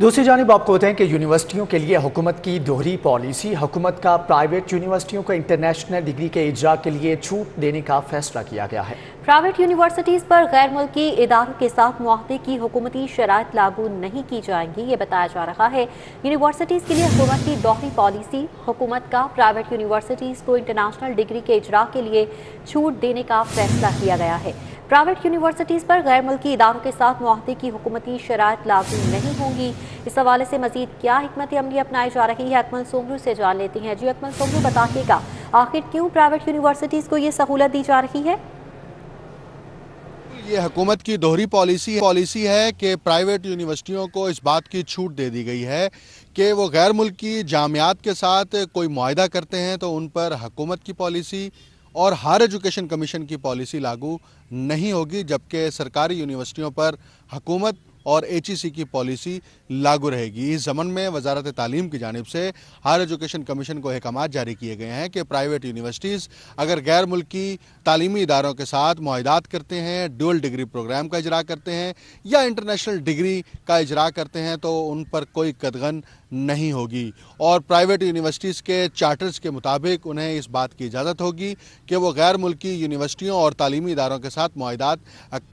दूसरी जानब आपको बताएं कि यूनिवर्सिटियों के लिए हुकूमत की दोहरी पॉलिसी हुकूमत का प्राइवेट यूनिवर्सिटियों को इंटरनेशनल डिग्री के इजरा के लिए छूट देने का फैसला किया गया है प्राइवेट यूनिवर्सिटीज़ पर गैर मुल्की इदारों के साथ माहदे की हुकूमती शरात लागू नहीं की जाएंगी ये बताया जा रहा है यूनिवर्सिटीज़ के लिए हुकूमत की दोहरी पॉलिसी हुकूमत का प्राइवेट यूनिवर्सिटीज़ को इंटरनेशनल डिग्री के इजरा के लिए छूट देने का फैसला किया गया है प्राइवेट यूनिवर्सिटीज़ पर गैर मुल्की इदारों के साथ माहदे की हुकूमती शरात लागू नहीं होंगी इस हवाले से मजीद क्या हमत अमली अपनाई जा रही है अकमल सोमरू से जान लेती हैं जी अकमल सोमरू बताइएगा आखिर क्यों प्राइवेट यूनिवर्सिटीज़ को ये सहूलत दी जा रही है ये हुकूमत की दोहरी पॉलिसी पॉलिसी है कि प्राइवेट यूनिवर्सिटियों को इस बात की छूट दे दी गई है कि वो गैर मुल्की जामियात के साथ कोई माहा करते हैं तो उन पर हुकूमत की पॉलिसी और हायर एजुकेशन कमीशन की पॉलिसी लागू नहीं होगी जबकि सरकारी यूनिवर्सिटियों पर हुकूमत और एच e की पॉलिसी लागू रहेगी इस जमन में वजारत तालीम की जानब से हायर एजुकेशन कमीशन को अहकाम जारी किए गए हैं कि प्राइवेट यूनिवर्सिटीज़ अगर गैर मुल्की तालीमी इदारों के साथ माहदात करते हैं ड्यूल डिग्री प्रोग्राम का इजरा करते हैं या इंटरनेशनल डिग्री का इजरा करते हैं तो उन पर कोई कदगन नहीं होगी और प्राइवेट यूनिवर्सिटीज़ के चार्टर्स के मुताबिक उन्हें इस बात की इजाज़त होगी कि वो गैर मुल्की यूनिवर्सिटियों और तालीमी इदारों के साथ माहदात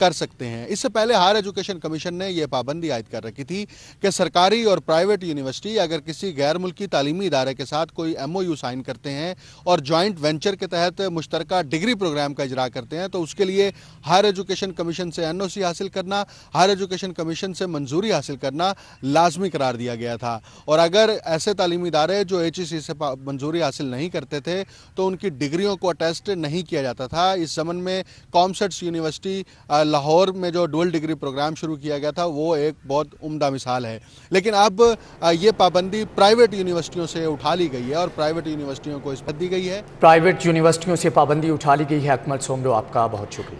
कर सकते हैं इससे पहले हायर एजुकेशन कमीशन ने यह ये पाबंदी आयद कर रखी थी कि सरकारी और प्राइवेट यूनिवर्सिटी अगर किसी गैर मुल्की तालीमी इदारे के साथ कोई एम ओ यू साइन करते हैं और जॉइंट वेंचर के तहत मुश्तरक डिग्री प्रोग्राम का इजरा करते हैं तो उसके लिए हायर एजुकेशन कमीशन से एन ओ सी हासिल करना हायर एजुकेशन कमीशन से मंजूरी हासिल करना लाजमी करार दिया गया था और अगर ऐसे तालीमी इदारे जो एच ई सी से मंजूरी हासिल नहीं करते थे तो उनकी डिग्रियों को अटेस्ट नहीं किया जाता था इस जमन में कॉमसेट्स यूनिवर्सिटी लाहौर में जो डुअल डिग्री प्रोग्राम शुरू किया गया था वो एक बहुत उम्दा मिसाल है लेकिन अब ये पाबंदी प्राइवेट यूनिवर्सिटियों से उठा ली गई है और प्राइवेट यूनिवर्सिटियों को इस दी गई है प्राइवेट यूनिवर्सिटियों से पाबंदी उठा ली गई है अकमल सोमरो आपका बहुत शुक्रिया